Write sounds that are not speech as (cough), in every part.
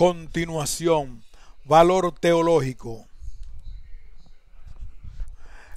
Continuación, valor teológico.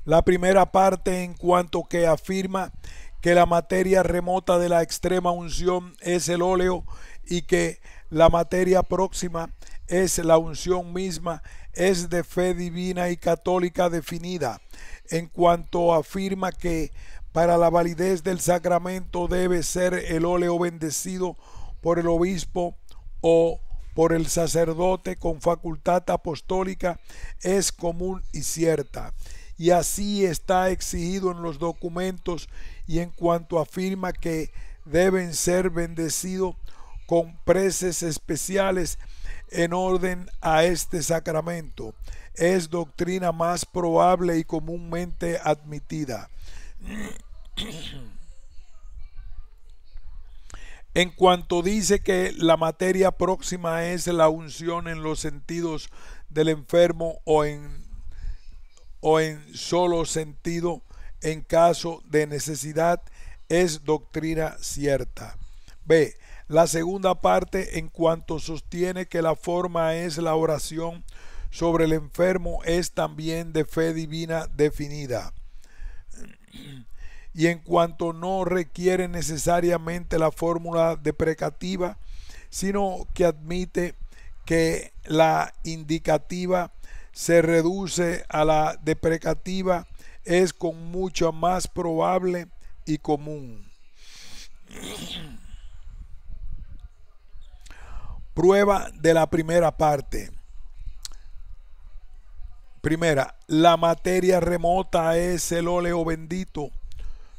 La primera parte en cuanto que afirma que la materia remota de la extrema unción es el óleo y que la materia próxima es la unción misma, es de fe divina y católica definida, en cuanto afirma que para la validez del sacramento debe ser el óleo bendecido por el obispo o por el sacerdote con facultad apostólica es común y cierta, y así está exigido en los documentos y en cuanto afirma que deben ser bendecidos con preces especiales en orden a este sacramento. Es doctrina más probable y comúnmente admitida. (clears throat) en cuanto dice que la materia próxima es la unción en los sentidos del enfermo o en, o en solo sentido en caso de necesidad, es doctrina cierta. B. La segunda parte en cuanto sostiene que la forma es la oración sobre el enfermo es también de fe divina definida y en cuanto no requiere necesariamente la fórmula deprecativa, sino que admite que la indicativa se reduce a la deprecativa, es con mucho más probable y común. Prueba de la primera parte. Primera, la materia remota es el óleo bendito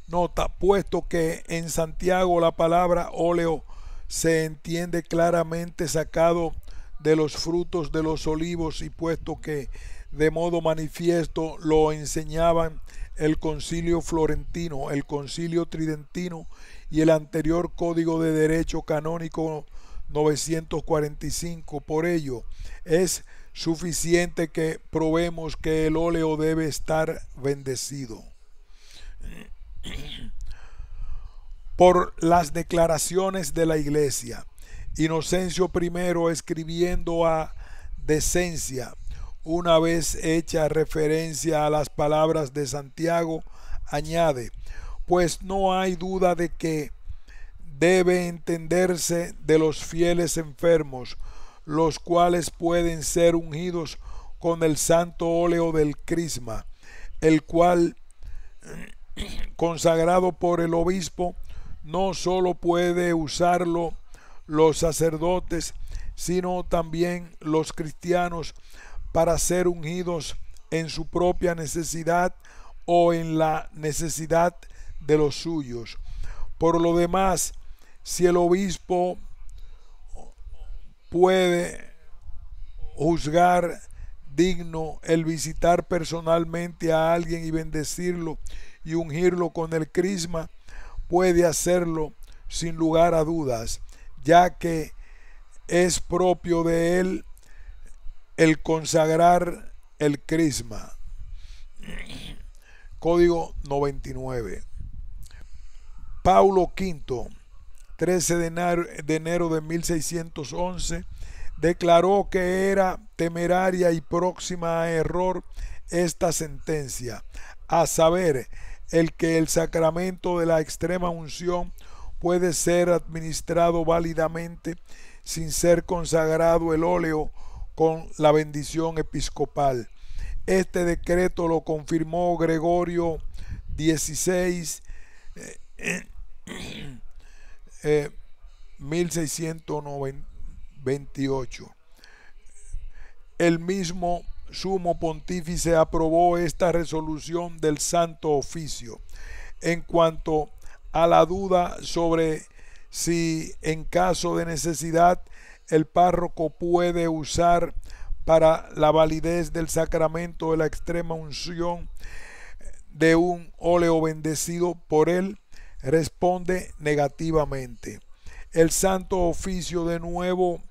Nota, puesto que en Santiago la palabra óleo se entiende claramente sacado de los frutos de los olivos y puesto que de modo manifiesto lo enseñaban el concilio florentino, el concilio tridentino y el anterior código de derecho canónico 945. Por ello, es suficiente que probemos que el óleo debe estar bendecido por las declaraciones de la iglesia. Inocencio I escribiendo a decencia, una vez hecha referencia a las palabras de Santiago, añade, pues no hay duda de que debe entenderse de los fieles enfermos, los cuales pueden ser ungidos con el santo óleo del crisma, el cual consagrado por el obispo, no solo puede usarlo los sacerdotes, sino también los cristianos para ser ungidos en su propia necesidad o en la necesidad de los suyos. Por lo demás, si el obispo puede juzgar digno el visitar personalmente a alguien y bendecirlo y ungirlo con el crisma, puede hacerlo sin lugar a dudas, ya que es propio de él el consagrar el crisma. Código 99. Paulo V, 13 de enero, de enero de 1611, declaró que era temeraria y próxima a error esta sentencia, a saber, el que el sacramento de la extrema unción puede ser administrado válidamente sin ser consagrado el óleo con la bendición episcopal. Este decreto lo confirmó Gregorio 16 eh, eh, El mismo sumo pontífice aprobó esta resolución del Santo Oficio. En cuanto a la duda sobre si en caso de necesidad el párroco puede usar para la validez del sacramento de la extrema unción de un óleo bendecido por él, responde negativamente. El santo oficio de nuevo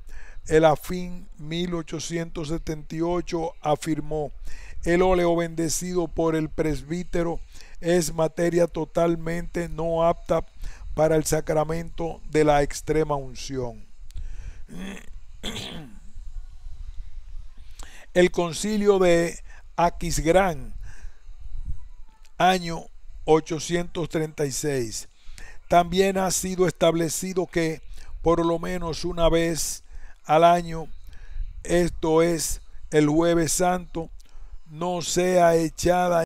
el afín 1878 afirmó, el óleo bendecido por el presbítero es materia totalmente no apta para el sacramento de la extrema unción. (clears throat) El concilio de Aquisgrán, año 836, también ha sido establecido que por lo menos una vez al año, esto es el jueves santo, no sea echada